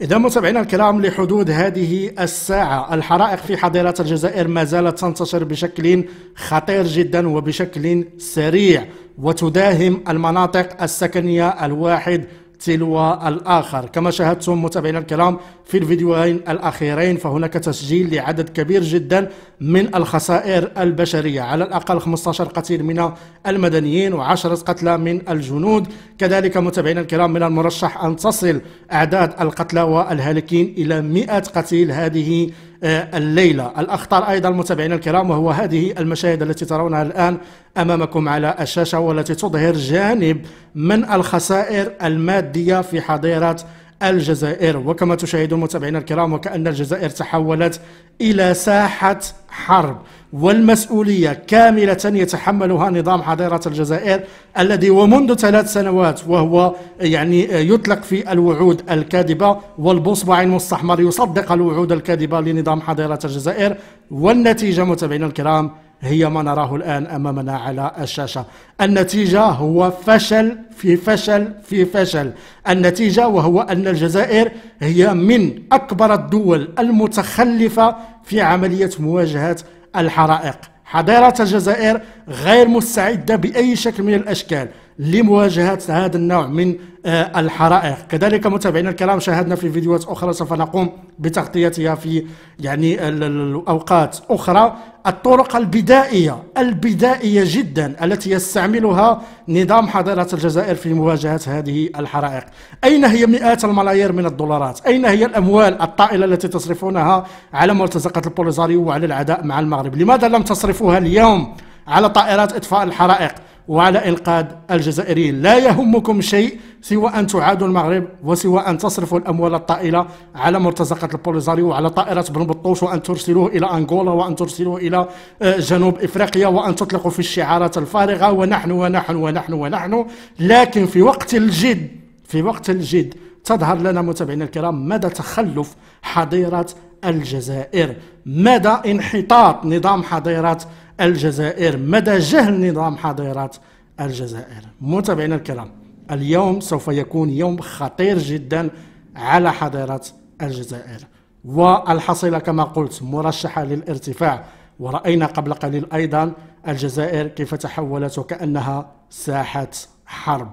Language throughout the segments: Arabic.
إذا متابعينا الكرام لحدود هذه الساعة الحرائق في حضيرات الجزائر ما زالت تنتشر بشكل خطير جدا وبشكل سريع وتداهم المناطق السكنية الواحد تلو الآخر كما شاهدتم متابعينا الكرام في الفيديوهين الأخيرين فهناك تسجيل لعدد كبير جدا من الخسائر البشرية على الأقل 15 قتيل من المدنيين و10 قتلى من الجنود كذلك متابعينا الكرام من المرشح أن تصل أعداد القتلى والهالكين إلى 100 قتيل هذه آه، الليلة الأخطار أيضا متابعينا الكرام وهو هذه المشاهد التي ترونها الآن أمامكم على الشاشة والتي تظهر جانب من الخسائر المادية في حظيرة الجزائر وكما تشاهدون متابعينا الكرام وكأن الجزائر تحولت إلى ساحة حرب والمسؤولية كاملة يتحملها نظام حضيرة الجزائر الذي ومنذ ثلاث سنوات وهو يعني يطلق في الوعود الكاذبة والبصبع المستحمر يصدق الوعود الكاذبة لنظام حضيرة الجزائر والنتيجة متابعينا الكرام هي ما نراه الآن أمامنا على الشاشة النتيجة هو فشل في فشل في فشل النتيجة وهو أن الجزائر هي من أكبر الدول المتخلفة في عملية مواجهة الحرائق حضارة الجزائر غير مستعدة بأي شكل من الأشكال لمواجهة هذا النوع من آه، الحرائق كذلك متابعينا الكرام شاهدنا في فيديوهات أخرى سوف نقوم بتغطيتها في يعني الأوقات أخرى الطرق البدائية البدائية جدا التي يستعملها نظام حضارة الجزائر في مواجهة هذه الحرائق أين هي مئات الملايير من الدولارات أين هي الأموال الطائلة التي تصرفونها على مرتزقه البوليزاريو وعلى العداء مع المغرب لماذا لم تصرفوها اليوم على طائرات إطفاء الحرائق وعلى إنقاذ الجزائريين لا يهمكم شيء سوى أن تعادوا المغرب وسوى أن تصرفوا الأموال الطائلة على مرتزقة البوليزاريو وعلى طائرة بن بطوش وأن ترسلوه إلى أنغولا وأن ترسلوه إلى آه، جنوب إفريقيا وأن تطلقوا في الشعارات الفارغة ونحن ونحن ونحن ونحن لكن في وقت الجد في وقت الجد تظهر لنا متابعينا الكرام مدى تخلف حظيرة الجزائر مدى انحطاط نظام حظيرة الجزائر مدى جهل نظام حاضرات الجزائر متابعينا الكرام اليوم سوف يكون يوم خطير جدا على حاضرات الجزائر والحصيلة كما قلت مرشحة للارتفاع ورأينا قبل قليل أيضا الجزائر كيف تحولت وكأنها ساحة حرب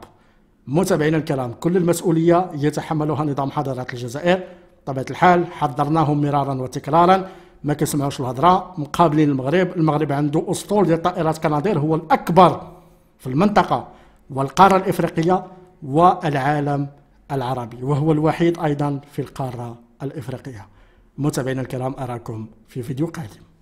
متابعينا الكرام كل المسؤولية يتحملها نظام حضارات الجزائر طبيعة الحال حذرناهم مرارا وتكرارا ما كنسمعوش الهضره مقابلين المغرب المغرب عنده اسطول ديال طائرات كنادير هو الاكبر في المنطقه والقاره الافريقيه والعالم العربي وهو الوحيد ايضا في القاره الافريقيه متابعينا الكرام اراكم في فيديو قادم